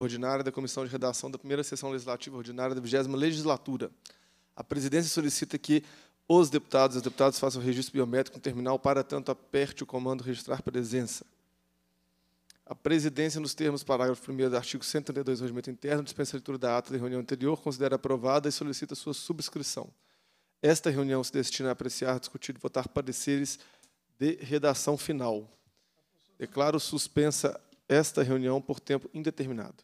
ordinária da Comissão de Redação da primeira sessão legislativa ordinária da 20 legislatura. A presidência solicita que os deputados e as deputadas façam registro biométrico no terminal, para tanto aperte o comando registrar presença. A presidência, nos termos do parágrafo 1 do artigo 132 do Regimento Interno, dispensa a leitura da ata da reunião anterior, considera aprovada e solicita sua subscrição. Esta reunião se destina a apreciar, discutir e votar pareceres de redação final. Declaro suspensa esta reunião por tempo indeterminado.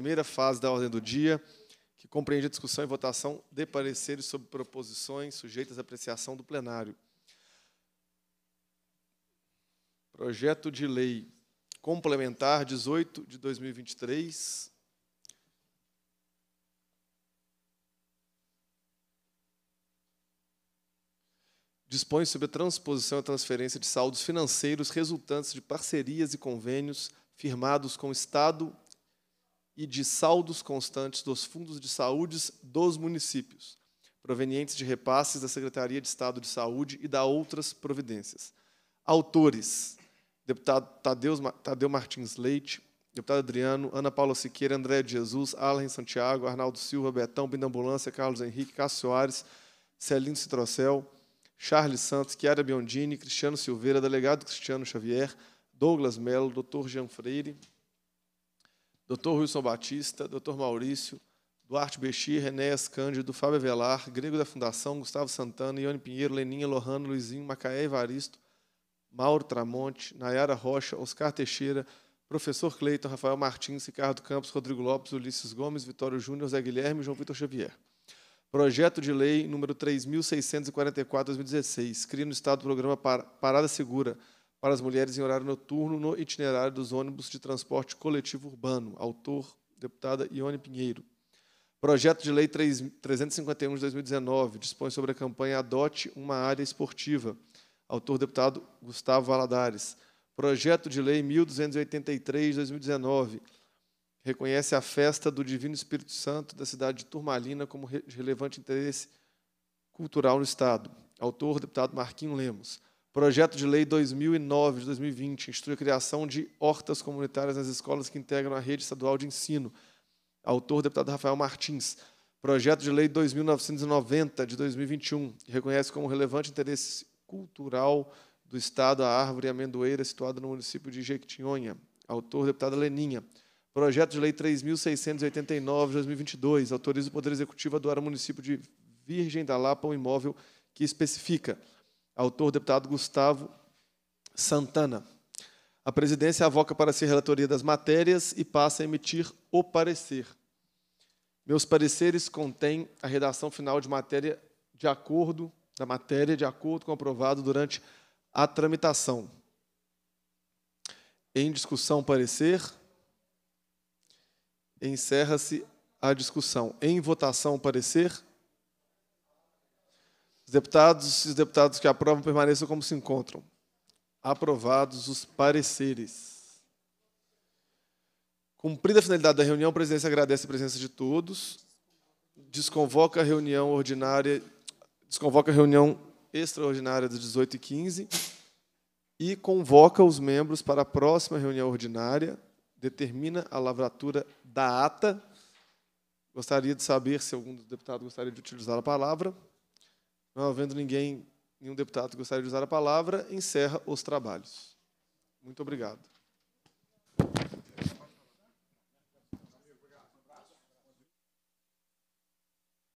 primeira fase da ordem do dia, que compreende a discussão e votação de pareceres sobre proposições sujeitas à apreciação do plenário. Projeto de lei complementar 18 de 2023. Dispõe sobre a transposição e transferência de saldos financeiros resultantes de parcerias e convênios firmados com o Estado, e de saldos constantes dos fundos de saúde dos municípios, provenientes de repasses da Secretaria de Estado de Saúde e da outras providências. Autores: deputado Tadeu, Tadeu Martins Leite, deputado Adriano, Ana Paula Siqueira, André de Jesus, Alan Santiago, Arnaldo Silva, Betão, Bindambulância, Carlos Henrique, Cássio Soares, Celino Citrocel, Charles Santos, Chiara Biondini, Cristiano Silveira, delegado Cristiano Xavier, Douglas Melo, Dr. Jean Freire, Dr. Wilson Batista, Dr. Maurício, Duarte Bechir, Renéas Cândido, Fábio Velar, Grego da Fundação, Gustavo Santana, Ione Pinheiro, Leninha, Lohano, Luizinho, Macaé Evaristo, Mauro Tramonte, Nayara Rocha, Oscar Teixeira, Professor Cleiton, Rafael Martins, Ricardo Campos, Rodrigo Lopes, Ulisses Gomes, Vitório Júnior, Zé Guilherme e João Vitor Xavier. Projeto de Lei número 3.644-2016, cria no Estado o programa Parada Segura, para as mulheres em horário noturno no itinerário dos ônibus de transporte coletivo urbano, autor deputada Ione Pinheiro. Projeto de Lei 3, 351 de 2019 dispõe sobre a campanha Adote uma Área Esportiva, autor deputado Gustavo Valadares. Projeto de Lei 1283 de 2019 reconhece a festa do Divino Espírito Santo da cidade de Turmalina como re relevante interesse cultural no Estado, autor deputado Marquinho Lemos. Projeto de Lei 2009 de 2020 instrui a criação de hortas comunitárias nas escolas que integram a rede estadual de ensino. Autor, deputado Rafael Martins. Projeto de Lei 2990 de 2021 reconhece como relevante interesse cultural do Estado a árvore amendoeira situada no município de Jequitinhonha. Autor, deputada Leninha. Projeto de Lei 3.689, de 2022, autoriza o Poder Executivo a doar ao município de Virgem da Lapa um imóvel que especifica autor deputado Gustavo Santana. A presidência avoca para si a relatoria das matérias e passa a emitir o parecer. Meus pareceres contêm a redação final de matéria de acordo da matéria de acordo com o aprovado durante a tramitação. Em discussão parecer, encerra-se a discussão. Em votação parecer, os deputados e os deputados que aprovam permaneçam como se encontram. Aprovados os pareceres. Cumprida a finalidade da reunião, a presidência agradece a presença de todos. Desconvoca a reunião ordinária, desconvoca a reunião extraordinária das 18 e 15 e convoca os membros para a próxima reunião ordinária, determina a lavratura da ata. Gostaria de saber se algum deputado gostaria de utilizar a palavra. Não havendo ninguém, nenhum deputado que gostaria de usar a palavra, encerra os trabalhos. Muito obrigado.